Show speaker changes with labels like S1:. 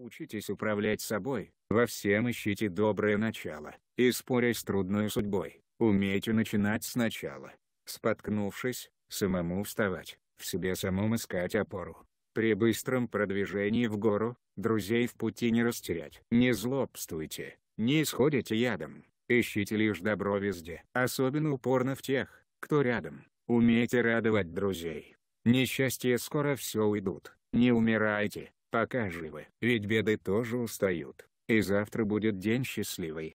S1: Учитесь управлять собой, во всем ищите доброе начало, и споря с трудной судьбой, умейте начинать сначала. Споткнувшись, самому вставать, в себе самом искать опору. При быстром продвижении в гору, друзей в пути не растерять. Не злобствуйте, не исходите ядом, ищите лишь добро везде. Особенно упорно в тех, кто рядом, умейте радовать друзей. Несчастье скоро все уйдут, не умирайте, пока живы. Ведь беды тоже устают, и завтра будет день счастливый.